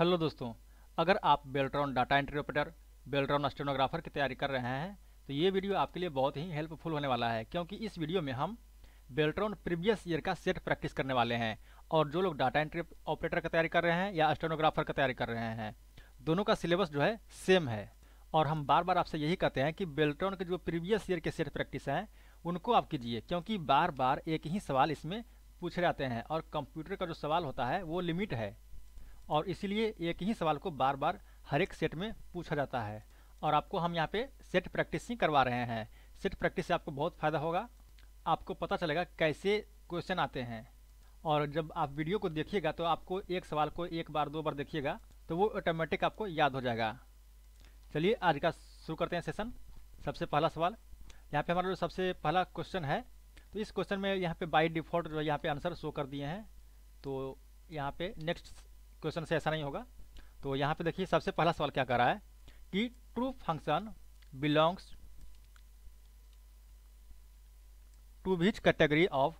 Hello दोस्तों अगर आप Beltron data entry operator Beltron stenographer की तैयारी कर रहे हैं तो ये वीडियो आपके लिए बहुत ही हेल्पफुल होने वाला है क्योंकि इस वीडियो में हम बेल्ट्रॉन प्रीवियस ईयर का सेट प्रैक्टिस करने वाले हैं और जो लोग डाटा एंट्री ऑपरेटर की तैयारी कर रहे हैं या स्टेनोग्राफर की तैयारी कर रहे हैं दोनों का सिलेबस जो है सेम है और हम बार बार आपसे यही कहते हैं कि बेल्ट्रॉन के जो प्रीवियस ईयर के सेट प्रैक्टिस हैं उनको आप कीजिए क्योंकि बार बार एक ही सवाल इसमें पूछे जाते हैं और कंप्यूटर का जो सवाल होता है वो लिमिट है और इसीलिए एक ही सवाल को बार बार हर एक सेट में पूछा जाता है और आपको हम यहाँ पे सेट प्रैक्टिस ही करवा रहे हैं सेट प्रैक्टिस से आपको बहुत फ़ायदा होगा आपको पता चलेगा कैसे क्वेश्चन आते हैं और जब आप वीडियो को देखिएगा तो आपको एक सवाल को एक बार दो बार देखिएगा तो वो ऑटोमेटिक आपको याद हो जाएगा चलिए आज का शुरू करते हैं सेशन सबसे पहला सवाल यहाँ पे हमारा जो सबसे पहला क्वेश्चन है तो इस क्वेश्चन में यहाँ पे बाय डिफ़ॉल्ट जो यहाँ पे आंसर शो कर दिए हैं तो यहाँ पे नेक्स्ट क्वेश्चन से ऐसा नहीं होगा तो यहाँ पे देखिए सबसे पहला सवाल क्या कर रहा है कि true function belongs to which category of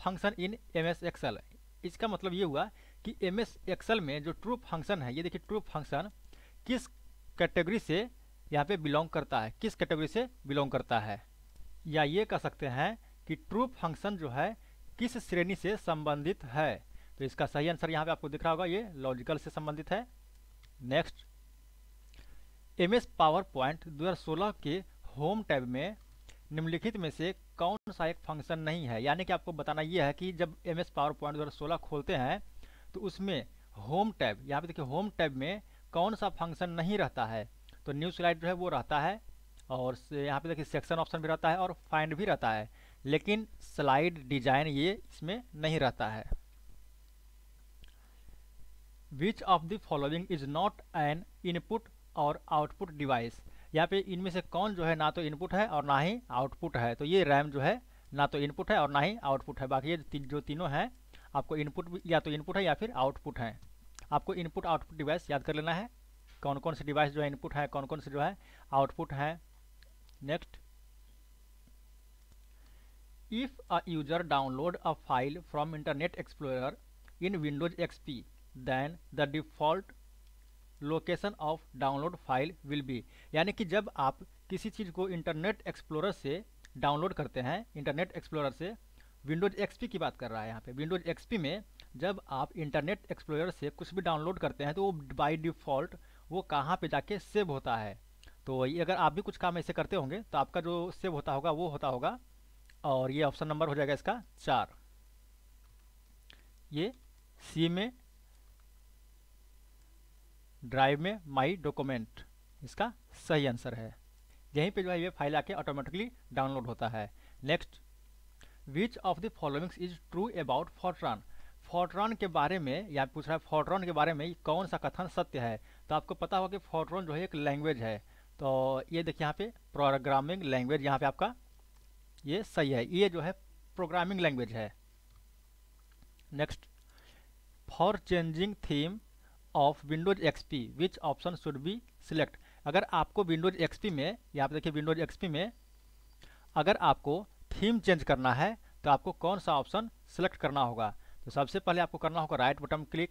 function in M S Excel इसका मतलब ये हुआ कि एम एस एक्सएल में जो ट्रू फंक्शन है ये देखिए ट्रू फंक्शन किस कैटेगरी से यहाँ पे बिलोंग करता है किस कैटेगरी से बिलोंग करता है या ये कह सकते हैं कि ट्रू फंक्शन जो है किस श्रेणी से संबंधित है तो इसका सही आंसर यहाँ पे आपको दिख रहा होगा ये लॉजिकल से संबंधित है next M S PowerPoint दो के होम टैब में निम्नलिखित में से कौन सा एक फंक्शन नहीं है यानी कि आपको बताना यह है कि जब एम एस पावर पॉइंट दो खोलते हैं तो उसमें होम टैब यहाँ पे देखिए होम टैब में कौन सा फंक्शन नहीं रहता है तो न्यू स्लाइड जो है वो रहता है और यहाँ पे देखिए सेक्शन ऑप्शन भी रहता है और फाइंड भी रहता है लेकिन स्लाइड डिजाइन ये इसमें नहीं रहता है which of the following is not an input और आउटपुट डिवाइस यहाँ पे इनमें से कौन जो है ना तो इनपुट है और ना ही आउटपुट है तो ये रैम जो है ना तो इनपुट है और ना ही आउटपुट है बाकी ये तीन जो तीनों हैं आपको इनपुट या तो इनपुट है या फिर आउटपुट है आपको इनपुट आउटपुट डिवाइस याद कर लेना है कौन कौन से डिवाइस जो है इनपुट है कौन कौन से जो है आउटपुट है next if a user download a file from Internet Explorer in Windows XP then the default location of download file will be यानी कि जब आप किसी चीज़ को इंटरनेट एक्सप्लोरर से डाउनलोड करते हैं इंटरनेट एक्सप्लोरर से विंडोज एक्सपी की बात कर रहा है यहाँ पे विंडोज एक्सपी में जब आप इंटरनेट एक्सप्लोरर से कुछ भी डाउनलोड करते हैं तो वो बाई डिफ़ॉल्ट वो कहाँ पे जाके सेव होता है तो ये अगर आप भी कुछ काम ऐसे करते होंगे तो आपका जो सेव होता होगा वो होता होगा और ये ऑप्शन नंबर हो जाएगा इसका चार ये सी में ड्राइव में माई डॉक्यूमेंट इसका सही आंसर है यहीं पे जो है ये फाइल आके ऑटोमेटिकली डाउनलोड होता है next which of the followings is true about FORTRAN FORTRAN के बारे में या पूछ रहा है फॉर्ट्रॉन के बारे में कौन सा कथन सत्य है तो आपको पता होगा कि फॉर्ट्रॉन जो है एक लैंग्वेज है तो ये देखिए यहाँ पे प्रोग्रामिंग लैंग्वेज यहाँ पे आपका ये सही है ये जो है प्रोग्रामिंग लैंग्वेज है next for changing theme of Windows XP which option should be select अगर आपको विंडोज एक्सपी में यहाँ पर देखिए विंडोज एक्सपी में अगर आपको थीम चेंज करना है तो आपको कौन सा ऑप्शन सिलेक्ट करना होगा तो सबसे पहले आपको करना होगा राइट बटन क्लिक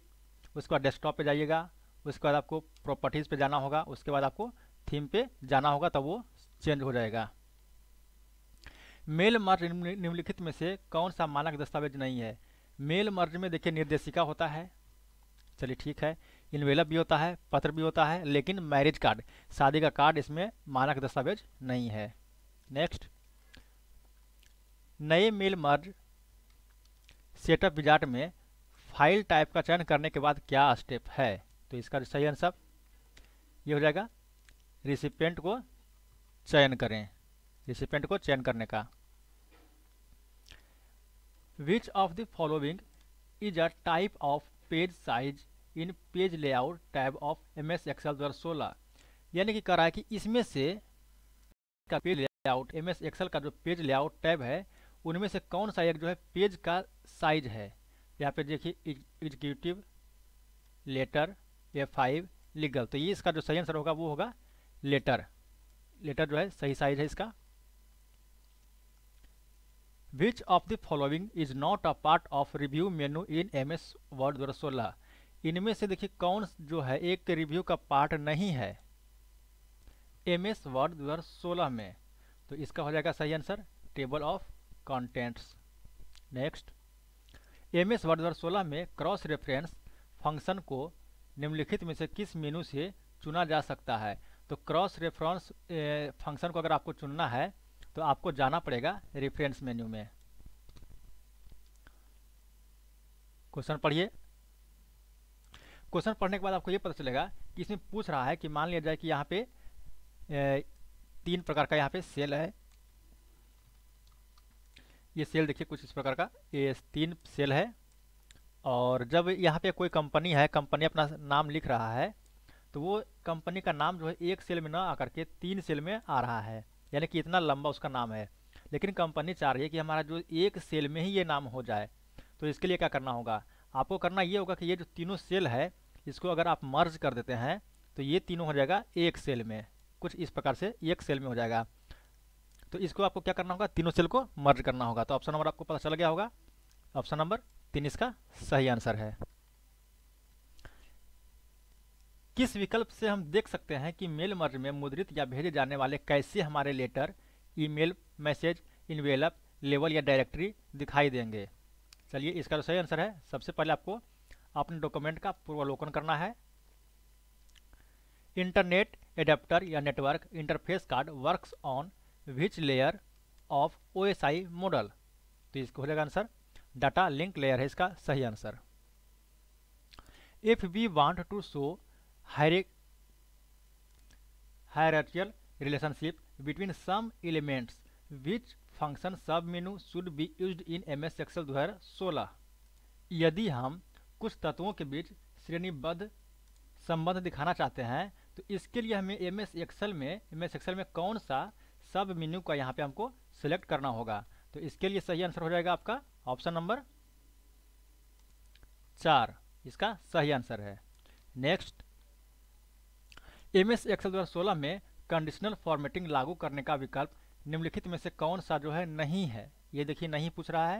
उसके बाद डेस्कटॉप पे जाइएगा उसके बाद आपको प्रॉपर्टीज़ पे जाना होगा उसके बाद आपको थीम पे जाना होगा तब वो चेंज हो जाएगा मेल मर्ज निम्नलिखित में से कौन सा मानक दस्तावेज नहीं है मेल मर्ज में देखिए निर्देशिका होता है चलिए ठीक है इन्वेलप भी होता है पत्र भी होता है लेकिन मैरिज कार्ड शादी का कार्ड इसमें मानक दस्तावेज नहीं है नेक्स्ट नए मेल मर्ज सेटअप विजार्ट में फाइल टाइप का चयन करने के बाद क्या स्टेप है तो इसका सही आंसर ये हो जाएगा रिसिपेंट को चयन करें रिसिपेंट को चयन करने का which of the following is a type of page size in page layout tab of M S Excel दो सोलह यानी कि कह रहा है कि इसमें से का page layout M S Excel का जो पेज लेआउट टैब है उनमें से कौन सा एक जो है पेज का साइज है यहाँ पे देखिए executive letter A five legal तो ये इसका जो सही आंसर होगा वो होगा लेटर लेटर जो है सही साइज है इसका which of the following is not a part of review menu in MS Word 2016 इनमें से देखिए कौन जो है एक रिव्यू तो का पार्ट नहीं है एम एस वर्ड दो हज़ार सोलह में तो इसका हो जाएगा सही answer table of contents next M S Word दो हज़ार सोलह में क्रॉस रेफरेंस फंक्शन को निम्नलिखित में से किस मेनू से चुना जा सकता है तो क्रॉस रेफरेंस फंक्शन को अगर आपको चुनना है तो आपको जाना पड़ेगा रेफरेंस मेन्यू में क्वेश्चन पढ़िए क्वेश्चन पढ़ने के बाद आपको ये पता चलेगा कि इसमें पूछ रहा है कि मान लिया जाए कि यहाँ पे तीन प्रकार का यहाँ पे सेल है ये सेल देखिए कुछ इस प्रकार का ये तीन सेल है और जब यहाँ पे कोई कंपनी है कंपनी अपना नाम लिख रहा है तो वो कंपनी का नाम जो है एक सेल में ना आकर के तीन सेल में आ रहा है यानी कि इतना लंबा उसका नाम है लेकिन कंपनी चाह रही है कि हमारा जो एक सेल में ही ये नाम हो जाए तो इसके लिए क्या करना होगा आपको करना ये होगा कि ये जो तीनों सेल है इसको अगर आप मर्ज कर देते हैं तो ये तीनों हो जाएगा एक सेल में कुछ इस प्रकार से एक सेल में हो जाएगा तो इसको आपको क्या करना होगा तीनों सेल को मर्ज करना होगा तो ऑप्शन नंबर आपको पता चल गया होगा ऑप्शन नंबर तीन इसका सही आंसर है किस विकल्प से हम देख सकते हैं कि मेल मर्ज में मुद्रित या भेजे जाने वाले कैसे हमारे लेटर ईमेल, मैसेज इनवेलप लेवल या डायरेक्टरी दिखाई देंगे चलिए इसका तो सही आंसर है सबसे पहले आपको अपने डॉक्यूमेंट का पूर्वालोकन करना है इंटरनेट एडेप्टर या network interface card work on which layer of O S I model तो इसको हो जाएगा आंसर डाटा लिंक लेयर है इसका सही answer if we want to show hierarch hierarchical relationship between some elements which function submenu should be use in M S Excel दो हज़ार सोलह यदि हम कुछ तत्वों के बीच श्रेणीबद्ध संबंध दिखाना चाहते हैं तो इसके लिए हमें एम एस एक्सएल में एम एस एक्सएल में कौन सा सब मेन्यू का यहाँ पे हमको सेलेक्ट करना होगा तो इसके लिए सही आंसर हो जाएगा आपका ऑप्शन नंबर चार इसका सही आंसर है नेक्स्ट एम एस एक्सेल दो हज़ार सोलह में कंडीशनल फॉर्मेटिंग लागू करने का विकल्प निम्नलिखित में से कौन सा जो है नहीं है ये देखिए नहीं पूछ रहा है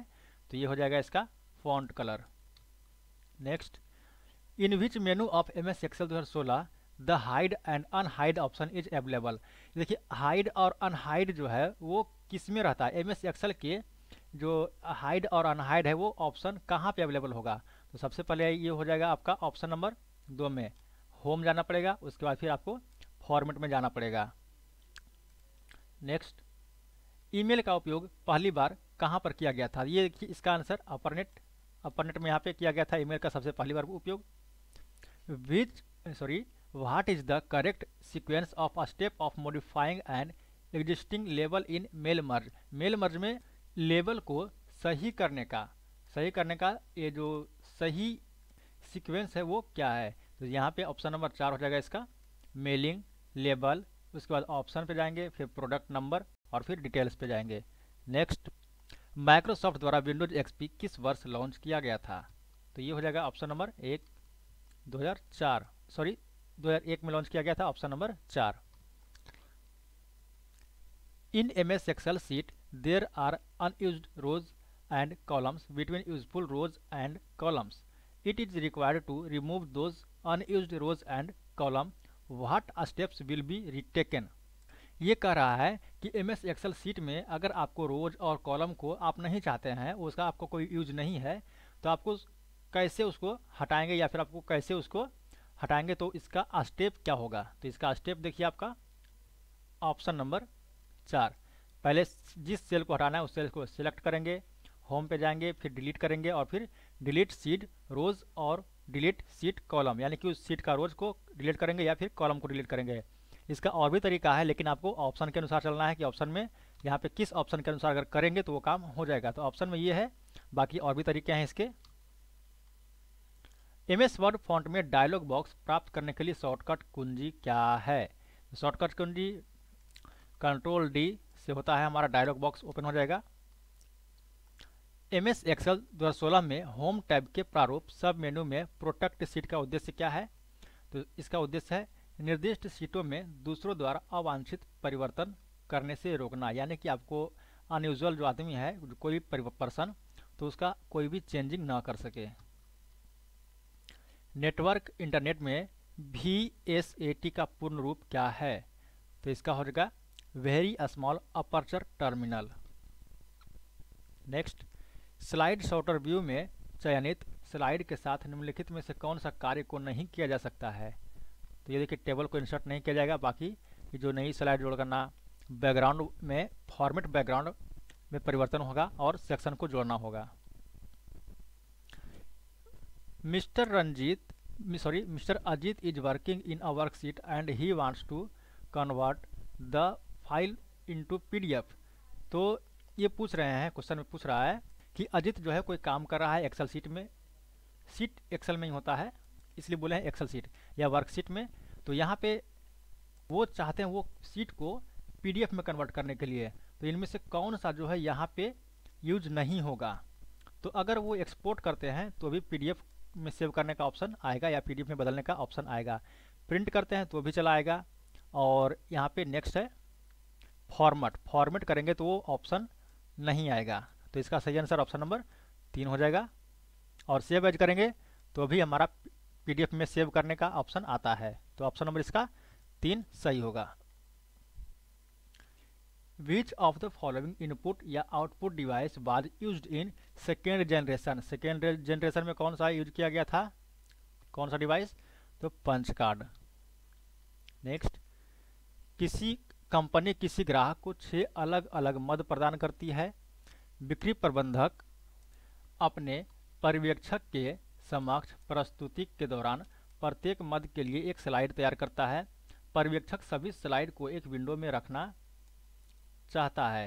तो ये हो जाएगा इसका font colour next in which menu of M S Excel दो हज़ार सोलह the hide and unhide option is available देखिए हाइड और अनहाइड जो है वो किस में रहता है एम एस के जो हाइड और अनहाइड है वो ऑप्शन कहाँ पे अवेलेबल होगा तो सबसे पहले ये हो जाएगा आपका ऑप्शन नंबर दो में होम जाना पड़ेगा उसके बाद फिर आपको फॉर्मेट में जाना पड़ेगा नेक्स्ट ईमेल का उपयोग पहली बार कहाँ पर किया गया था ये देखिए इसका आंसर अपरनेट अपरनेट में यहाँ पे किया गया था ईमेल का सबसे पहली बार उपयोग which sorry what is the correct sequence of a step of modifying and existing लेवल in mail merge mail merge में लेवल को सही करने का सही करने का ये जो सही सीक्वेंस है वो क्या है तो यहाँ पे ऑप्शन नंबर चार हो जाएगा इसका मेलिंग लेबल उसके बाद ऑप्शन पे जाएंगे फिर प्रोडक्ट नंबर और फिर डिटेल्स पे जाएंगे नेक्स्ट माइक्रोसॉफ्ट द्वारा विंडोज एक्सपी किस वर्ष लॉन्च किया गया था तो ये हो जाएगा ऑप्शन नंबर एक दो सॉरी दो में लॉन्च किया गया था ऑप्शन नंबर चार in M S Excel sheet there are unused rows and columns between useful rows and columns it is required to remove those unused rows and column what steps will be retaken ये कह रहा है कि M S axle seat में अगर आपको रोज और column को आप नहीं चाहते हैं उसका आपको कोई यूज नहीं है तो आपको कैसे उसको हटाएंगे या फिर आपको कैसे उसको हटाएंगे तो इसका स्टेप क्या होगा तो इसका स्टेप देखिए आपका ऑप्शन नंबर चार पहले जिस सेल को हटाना है उस सेल को सिलेक्ट करेंगे होम पे जाएंगे फिर डिलीट करेंगे और फिर डिलीट सीड रोज और डिलीट सीट कॉलम यानी कि उस सीट का रोज को डिलीट करेंगे या फिर कॉलम को डिलीट करेंगे इसका और भी तरीका है लेकिन आपको ऑप्शन के अनुसार चलना है कि ऑप्शन में यहाँ पे किस ऑप्शन के अनुसार अगर करेंगे तो वो काम हो जाएगा तो ऑप्शन में ये है बाकी और भी तरीके हैं इसके एम एस वर्ड फॉन्ट में डायलॉग बॉक्स प्राप्त करने के लिए शॉर्टकट कुंजी क्या है शॉर्टकट कुंजी कंट्रोल डी से होता है हमारा डायलॉग बॉक्स ओपन हो जाएगा एम एस एक्सएल दो में होम टैब के प्रारूप सब मेनू में प्रोटेक्ट सीट का उद्देश्य क्या है तो इसका उद्देश्य है निर्दिष्ट सीटों में दूसरों द्वारा अवांछित परिवर्तन करने से रोकना यानी कि आपको अनयूजल जो आदमी है कोई भी पर्सन तो उसका कोई भी चेंजिंग ना कर सके नेटवर्क इंटरनेट में वी एस ए टी का पूर्ण रूप क्या है तो इसका हो जाएगा very small aperture terminal next slide sorter view में चयनित स्लाइड के साथ निम्नलिखित में से कौन सा कार्य को नहीं किया जा सकता है तो ये देखिए टेबल को इंसर्ट नहीं किया जाएगा बाकी जो नई स्लाइड जोड़ करना बैकग्राउंड में फॉर्मेट बैकग्राउंड में परिवर्तन होगा और सेक्शन को जोड़ना होगा mister Ranjeet sorry mister Ajit is working in a worksheet and he wants to convert the file into PDF तो ये पूछ रहे हैं क्वेश्चन में पूछ रहा है कि अजित जो है कोई काम कर रहा है एक्सेल सीट में सीट एक्सेल में ही होता है इसलिए बोले हैं एक्सेल सीट या वर्कशीट में तो यहाँ पे वो चाहते हैं वो सीट को पीडीएफ में कन्वर्ट करने के लिए तो इनमें से कौन सा जो है यहाँ पे यूज नहीं होगा तो अगर वो एक्सपोर्ट करते हैं तो भी पीडीएफ में सेव करने का ऑप्शन आएगा या पीडीएफ में बदलने का ऑप्शन आएगा प्रिंट करते हैं तो भी चला आएगा और यहाँ पे नेक्स्ट है फॉर्मेट फॉर्मेट करेंगे तो वो ऑप्शन नहीं आएगा तो इसका सही आंसर ऑप्शन नंबर तीन हो जाएगा और सेव एज करेंगे तो भी हमारा पीडीएफ में सेव करने का ऑप्शन आता है तो ऑप्शन नंबर इसका तीन सही होगा which of the following input या output device was use in second generation second generation में कौन सा यूज किया गया था कौन सा डिवाइस तो पंच कार्ड नेक्स्ट किसी कंपनी किसी ग्राहक को छह अलग अलग मद प्रदान करती है बिक्री प्रबंधक अपने पर्यवेक्षक के समक्ष प्रस्तुति के दौरान प्रत्येक मद के लिए एक स्लाइड तैयार करता है पर्यवेक्षक सभी स्लाइड को एक विंडो में रखना चाहता है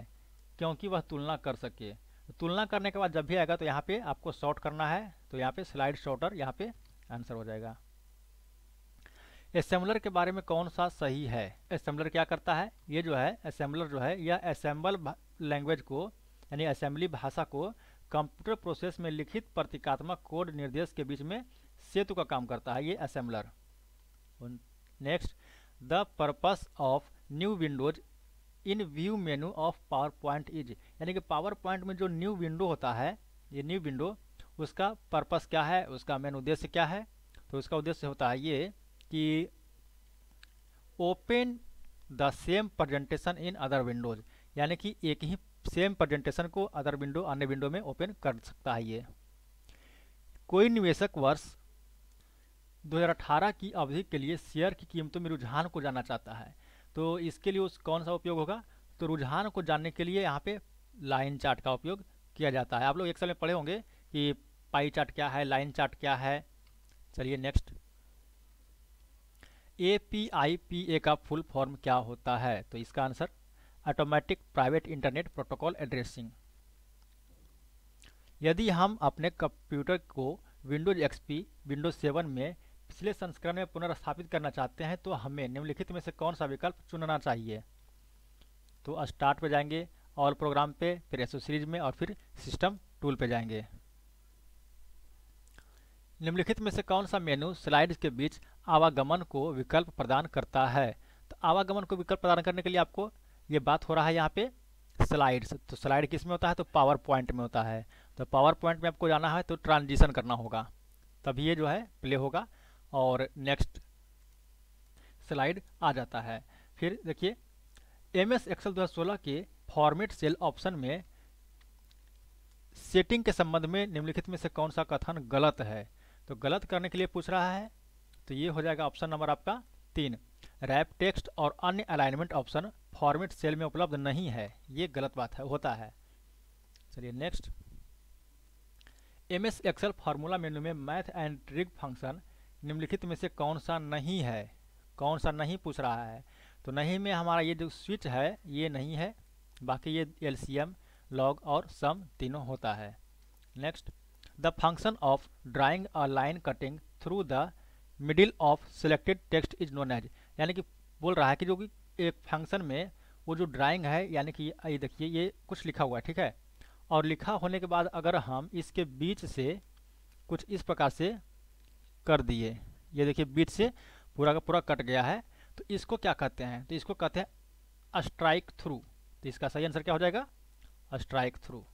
क्योंकि वह तुलना कर सके तुलना करने के बाद जब भी आएगा तो यहाँ पे आपको शॉर्ट करना है तो यहाँ पे स्लाइड शॉर्टर यहाँ पे आंसर हो जाएगा असेंबलर के बारे में कौन सा सही है असेंबलर क्या करता है ये जो है असेंबलर जो है यह असेंबल लैंग्वेज को यानी असेंबली भाषा को कंप्यूटर प्रोसेस में लिखित प्रतीकात्मक कोड निर्देश के बीच में सेतु का काम करता है ये assembler next the purpose of new windows in view menu of PowerPoint is यानी कि पावर पॉइंट में जो न्यू विंडो होता है ये न्यू विंडो उसका पर्पस क्या है उसका मेन उद्देश्य क्या है तो उसका उद्देश्य होता है ये कि open the same presentation in other windows यानी कि एक ही सेम प्रेजेंटेशन को अदर विंडो अन्य विंडो में ओपन कर सकता है ये कोई निवेशक वर्ष 2018 की अवधि के लिए शेयर की कीमतों में रुझान को जानना चाहता है तो इसके लिए उस कौन सा उपयोग होगा तो रुझान को जानने के लिए यहाँ पे लाइन चार्ट का उपयोग किया जाता है आप लोग एक साल में पढ़े होंगे कि पाई चार्ट क्या है लाइन चार्ट क्या है चलिए next A P I P A का फुल फॉर्म क्या होता है तो इसका answer automatic private internet protocol addressing यदि हम अपने कंप्यूटर को विंडोज एक्सपी विंडोज सेवन में पिछले संस्करण में पुनर्स्थापित करना चाहते हैं तो हमें निम्नलिखित में से कौन सा विकल्प चुनना चाहिए तो स्टार्ट पे जाएंगे ऑल प्रोग्राम पे फिर एसो सीरीज में और फिर सिस्टम टूल पे जाएंगे निम्नलिखित में से कौन सा मेनू स्लाइड्स के बीच आवागमन को विकल्प प्रदान करता है तो आवागमन को विकल्प प्रदान करने के लिए आपको ये बात हो रहा है यहाँ पे स्लाइड्स तो स्लाइड किस में होता है तो पावर पॉइंट में होता है तो पावर पॉइंट में आपको जाना है तो ट्रांजिशन करना होगा तभी ये जो है प्ले होगा और नेक्स्ट स्लाइड आ जाता है फिर देखिए एम एस एक्सल दो के फॉर्मेट सेल ऑप्शन में सेटिंग के संबंध में निम्नलिखित में से कौन सा कथन गलत है तो गलत करने के लिए पूछ रहा है तो ये हो जाएगा ऑप्शन नंबर आपका तीन रैप टेक्स्ट और अन्य अलाइनमेंट ऑप्शन फॉर्मेट सेल में उपलब्ध नहीं है ये गलत बात है होता है चलिए next M S Excel formula menu में मैथ एंड ट्रिक फंक्शन निम्नलिखित में से कौन सा नहीं है कौन सा नहीं पूछ रहा है तो नहीं में हमारा ये जो स्विच है ये नहीं है बाकी ये एल सी एम लॉग और सम तीनों होता है next the function of drawing a line cutting through the middle of selected text is known as यानी कि बोल रहा है कि जो कि एक फंक्शन में वो जो ड्राइंग है यानी कि ये देखिए ये कुछ लिखा हुआ है ठीक है और लिखा होने के बाद अगर हम इसके बीच से कुछ इस प्रकार से कर दिए ये देखिए बीच से पूरा का पूरा कट गया है तो इसको क्या कहते हैं तो इसको कहते हैं स्ट्राइक थ्रू तो इसका सही आंसर क्या हो जाएगा स्ट्राइक थ्रू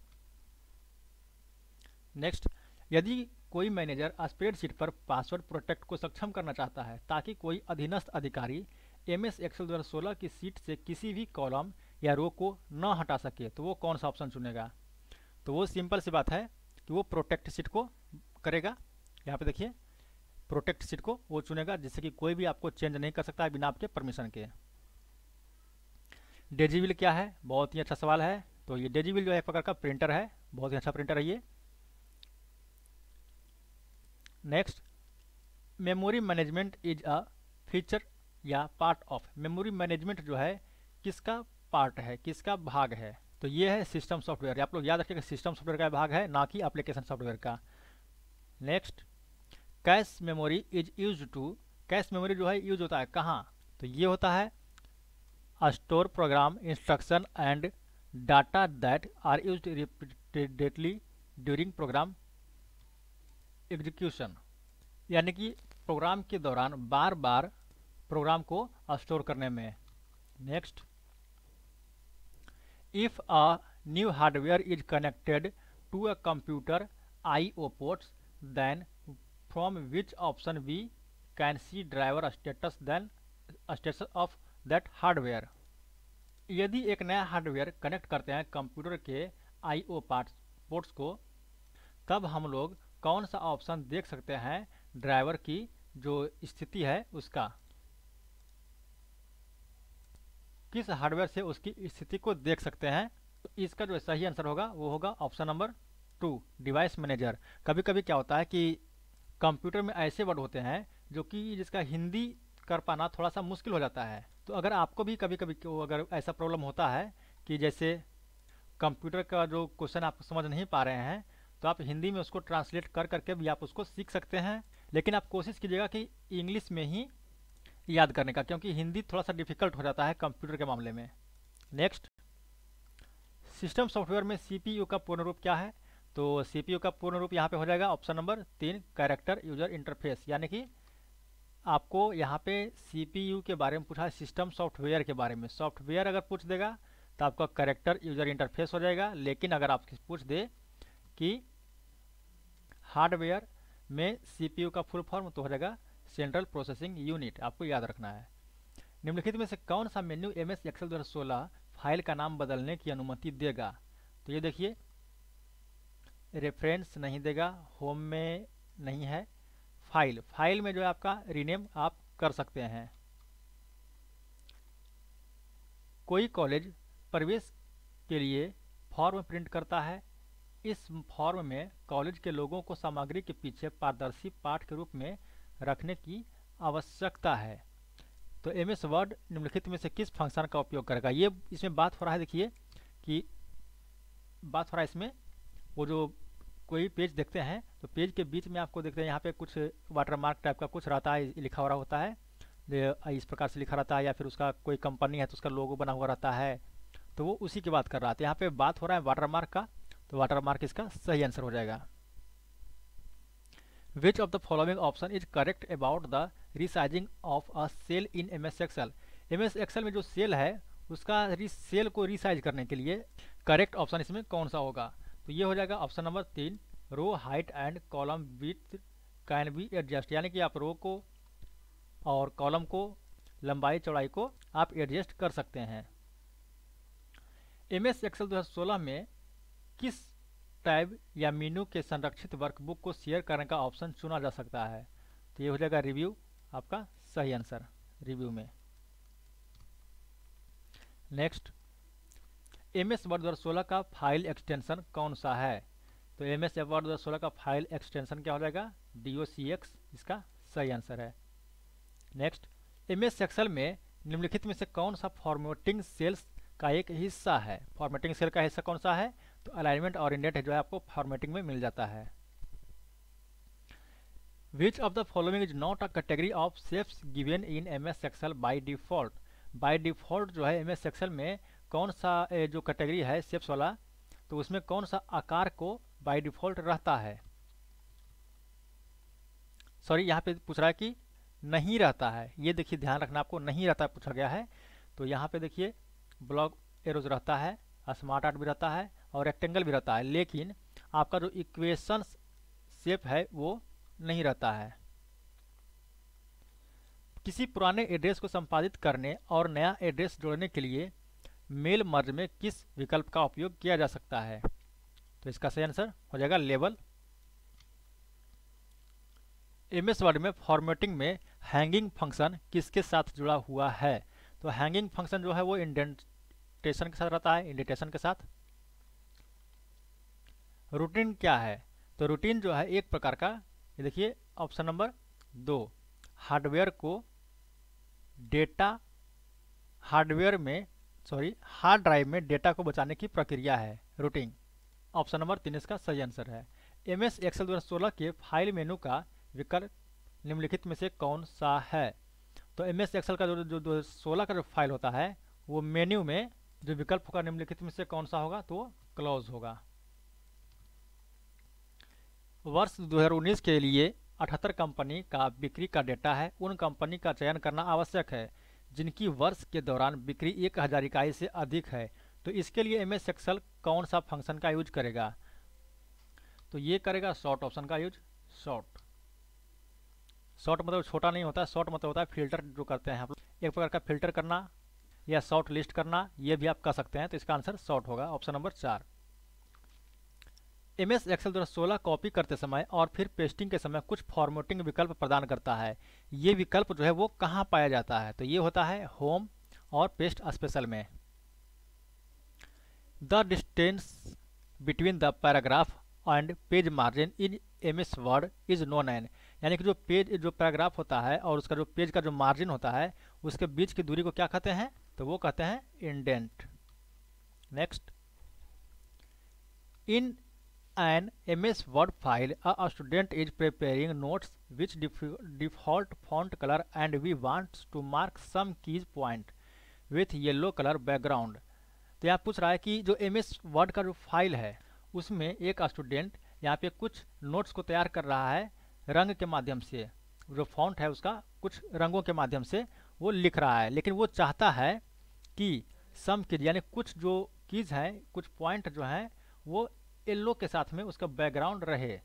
नेक्स्ट यदि कोई मैनेजर स्प्रेडशीट पर पासवर्ड प्रोटेक्ट को सक्षम करना चाहता है ताकि कोई अधीनस्थ अधिकारी एम एस एक्सल दो सोलह की सीट से किसी भी कॉलम या रो को न हटा सके तो वो कौन सा ऑप्शन चुनेगा तो वो सिंपल सी बात है कि वो प्रोटेक्ट सीट को करेगा यहाँ पे देखिए प्रोटेक्ट सीट को वो चुनेगा जिससे कि कोई भी आपको चेंज नहीं कर सकता है बिना आपके परमिशन के डेजीविल क्या है बहुत ही अच्छा सवाल है तो ये डेजीविल जो है एक प्रकार का प्रिंटर है बहुत ही अच्छा प्रिंटर है ये next memory management is a feature या पार्ट ऑफ मेमोरी मैनेजमेंट जो है किसका पार्ट है किसका भाग है तो ये है सिस्टम सॉफ्टवेयर आप लोग याद रखिएगा सिस्टम सॉफ्टवेयर का भाग है ना कि एप्लीकेशन सॉफ्टवेयर का next cache memory is use to cache memory जो है यूज होता है कहाँ तो ये होता है store program instruction and data that are use repeatedly during program execution यानी कि प्रोग्राम के दौरान बार बार प्रोग्राम को स्टोर करने में next if a new hardware is connected to a computer I O ports then from which option we can see driver status then status of that hardware यदि एक नया हार्डवेयर कनेक्ट करते हैं computer के आई ओ part ports को तब हम लोग कौन सा ऑप्शन देख सकते हैं ड्राइवर की जो स्थिति है उसका किस हार्डवेयर से उसकी स्थिति को देख सकते हैं तो इसका जो सही आंसर होगा वो होगा option number two device manager कभी कभी क्या होता है कि कंप्यूटर में ऐसे वर्ड होते हैं जो कि जिसका हिंदी कर पाना थोड़ा सा मुश्किल हो जाता है तो अगर आपको भी कभी कभी अगर ऐसा प्रॉब्लम होता है कि जैसे कंप्यूटर का जो क्वेश्चन आप समझ नहीं पा रहे हैं तो आप हिंदी में उसको ट्रांसलेट कर करके भी आप उसको सीख सकते हैं लेकिन आप कोशिश कीजिएगा कि इंग्लिश में ही याद करने का क्योंकि हिंदी थोड़ा सा डिफिकल्ट हो जाता है कंप्यूटर के मामले में नेक्स्ट सिस्टम सॉफ्टवेयर में सी का पूर्ण रूप क्या है तो सी का पूर्ण रूप यहाँ पे हो जाएगा ऑप्शन नंबर तीन कैरेक्टर यूजर इंटरफेस यानी कि आपको यहाँ पे सी के बारे में पूछा है सिस्टम सॉफ्टवेयर के बारे में सॉफ्टवेयर अगर पूछ देगा तो आपका करेक्टर यूजर इंटरफेस हो जाएगा लेकिन अगर आपसे पूछ दे कि हार्डवेयर में सीपीयू का फुल फॉर्म तो हो जाएगा सेंट्रल प्रोसेसिंग यूनिट आपको याद रखना है निम्नलिखित में से कौन सा मेन्यू एम एस एक्सएल दो फाइल का नाम बदलने की अनुमति देगा तो ये देखिए रेफरेंस नहीं देगा होम में नहीं है फाइल फाइल में जो है आपका रीनेम आप कर सकते हैं कोई कॉलेज प्रवेश के लिए फॉर्म प्रिंट करता है इस फॉर्म में कॉलेज के लोगों को सामग्री के पीछे पारदर्शी पाठ के रूप में रखने की आवश्यकता है तो एम एस वर्ड निम्नलिखित में से किस फंक्शन का उपयोग करेगा ये इसमें बात हो रहा है देखिए कि बात हो रहा है इसमें वो जो कोई पेज देखते हैं तो पेज के बीच में आपको देखते हैं यहाँ पे कुछ वाटरमार्क टाइप का कुछ रहता है लिखा हुआ होता है इस प्रकार से लिखा रहता है या फिर उसका कोई कंपनी है तो उसका लोगो बना हुआ रहता है तो वो उसी की बात कर रहा था तो यहाँ पे बात हो रहा है वाटरमार्क का तो वाटर मार्क इसका सही आंसर हो जाएगा which of the following option is correct about the resizing of a cell in M S Excel M S Excel में जो सेल है उसका सेल को रिसाइज करने के लिए करेक्ट ऑप्शन इसमें कौन सा होगा तो ये हो जाएगा ऑप्शन नंबर तीन row height and column width can be adjust यानी कि आप रो को और कॉलम को लंबाई चौड़ाई को आप एडजस्ट कर सकते हैं एम एस एक्सएल दो में किस टैब या मीनू के संरक्षित वर्कबुक को शेयर करने का ऑप्शन चुना जा सकता है तो ये हो जाएगा रिव्यू आपका सही आंसर रिव्यू में नेक्स्ट एम एस वर्ड दो सोलह का फाइल एक्सटेंशन कौन सा है तो एम एस वर्ड दो सोलह का फाइल एक्सटेंशन क्या हो जाएगा डी ओ सी एक्स इसका सही आंसर है नेक्स्ट एम एस एक्सल में निम्नलिखित में से कौन सा फॉर्मेटिंग सेल्स का एक हिस्सा है फॉर्मेटिंग सेल का हिस्सा कौन सा है तो अलाइनमेंट और इंडेट जो है आपको फॉर्मेटिंग में मिल जाता है which of the following is not a category of shapes given in M S Excel by default by default जो है एम एस एक्सल में कौन सा जो कैटेगरी है सेप्स वाला तो उसमें कौन सा आकार को बाई डिफॉल्ट रहता है सॉरी यहाँ पे पूछ रहा है कि नहीं रहता है ये देखिए ध्यान रखना आपको नहीं रहता पूछा गया है तो यहाँ पे देखिए ब्लॉक एरोज रहता है स्मार्ट आर्ट भी रहता है और रेक्टेंगल भी रहता है लेकिन आपका जो इक्वेशन सेप है वो नहीं रहता है किसी पुराने एड्रेस को संपादित करने और नया एड्रेस जोड़ने के लिए मेल मर्ज में किस विकल्प का उपयोग किया जा सकता है तो इसका सही आंसर हो जाएगा लेवल एम एस वर्ड में फॉर्मेटिंग में हैंगिंग फंक्शन किसके साथ जुड़ा हुआ है तो हैंगिंग फंक्शन जो है वो इंडेंटेशन के साथ रहता है इंडेंटेशन के साथ रूटीन क्या है तो रूटीन जो है एक प्रकार का ये देखिए ऑप्शन नंबर दो हार्डवेयर को डेटा हार्डवेयर में सॉरी हार्ड ड्राइव में डेटा को बचाने की प्रक्रिया है रूटीन ऑप्शन नंबर तीन इसका सही आंसर है एम एस एक्सएल दो सोलह के फाइल मेनू का विकल्प निम्नलिखित में से कौन सा है तो एम एस एक्सएल का जो जो दो सोलह का जो फाइल होता है वो मेन्यू में जो विकल्प होगा निम्नलिखित में से कौन सा होगा तो क्लोज होगा वर्ष 2019 के लिए अठहत्तर कंपनी का बिक्री का डेटा है उन कंपनी का चयन करना आवश्यक है जिनकी वर्ष के दौरान बिक्री एक हज़ार इकाई से अधिक है तो इसके लिए एम एस एक्सल कौन सा फंक्शन का यूज करेगा तो ये करेगा शॉर्ट ऑप्शन का यूज शॉर्ट शॉर्ट मतलब छोटा नहीं होता शॉर्ट मतलब होता है फिल्टर जो करते हैं आप एक प्रकार का फिल्टर करना या शॉर्ट लिस्ट करना ये भी आप कर सकते हैं तो इसका आंसर शॉर्ट होगा ऑप्शन नंबर चार एम एस एक्सेल द्वारा सोलह कॉपी करते समय और फिर पेस्टिंग के समय कुछ फॉर्मेटिंग विकल्प प्रदान करता है ये विकल्प जो है वो कहाँ पाया जाता है तो ये होता है होम और पेस्ट स्पेशल में the distance between the paragraph and page margin in M S Word is known as an कि जो पेज जो पैराग्राफ होता है और उसका जो पेज का जो मार्जिन होता है उसके बीच की दूरी को क्या कहते हैं तो वो कहते हैं indent next in an MS Word file, a student is preparing notes which def default font color and we want to mark some key point with yellow color background. तो यहाँ पूछ रहा है कि जो एम एस वर्ड का जो file है उसमें एक स्टूडेंट यहाँ पे कुछ नोट्स को तैयार कर रहा है रंग के माध्यम से जो फॉन्ट है उसका कुछ रंगों के माध्यम से वो लिख रहा है लेकिन वो चाहता है कि सम कीज यानी कुछ जो कीज हैं कुछ पॉइंट जो हैं वो येल्लो के साथ में उसका बैकग्राउंड रहे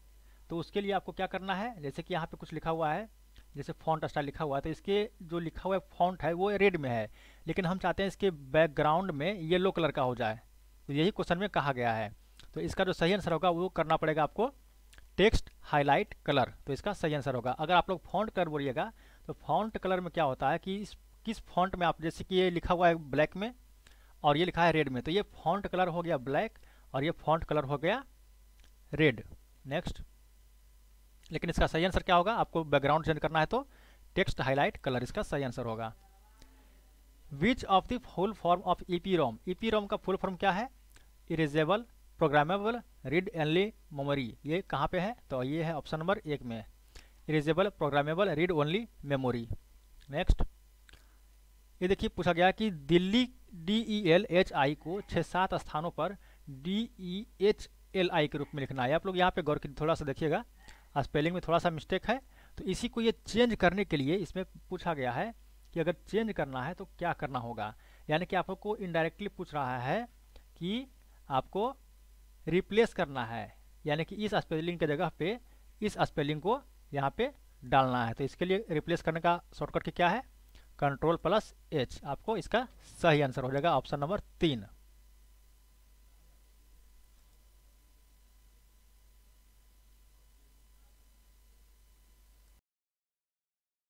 तो उसके लिए आपको क्या करना है जैसे कि यहाँ पे कुछ लिखा हुआ है जैसे फॉन्ट स्टाइल लिखा हुआ है तो इसके जो लिखा हुआ है फॉन्ट है वो रेड में है लेकिन हम चाहते हैं इसके बैकग्राउंड में येलो कलर का हो जाए तो यही क्वेश्चन में कहा गया है तो इसका जो सही आंसर होगा वो करना पड़ेगा आपको टेक्स्ट हाईलाइट कलर तो इसका सही आंसर होगा अगर आप लोग फॉन्ट कलर बोलिएगा तो फॉन्ट कलर में क्या होता है कि इस किस फॉन्ट में आप जैसे कि ये लिखा हुआ है ब्लैक में और ये लिखा है रेड में तो ये फॉन्ट कलर हो गया ब्लैक और ये फॉन्ट कलर हो गया रेड नेक्स्ट लेकिन इसका सही आंसर क्या होगा आपको बैकग्राउंड चेंज करना है तो टेक्स्ट हाईलाइट कलर इसका सही आंसर होगा which of the full form of E P ROM E P ROM का फुल फॉर्म क्या है erasable programmable read only memory ये कहाँ पे है तो ये है ऑप्शन नंबर एक में erasable programmable read only memory next ये देखिए पूछा गया कि Delhi D E L H I को छः सात स्थानों पर D E H L I के रूप में लिखना है आप लोग यहाँ पे गौर की थोड़ा सा देखिएगा स्पेलिंग में थोड़ा सा मिस्टेक है तो इसी को ये चेंज करने के लिए इसमें पूछा गया है कि अगर चेंज करना है तो क्या करना होगा यानी कि आप लोग को इनडायरेक्टली पूछ रहा है कि आपको रिप्लेस करना है यानी कि इस स्पेलिंग के जगह पे इस स्पेलिंग को यहाँ पे डालना है तो इसके लिए रिप्लेस करने का शॉर्टकट क्या है कंट्रोल प्लस एच आपको इसका सही आंसर हो जाएगा ऑप्शन नंबर तीन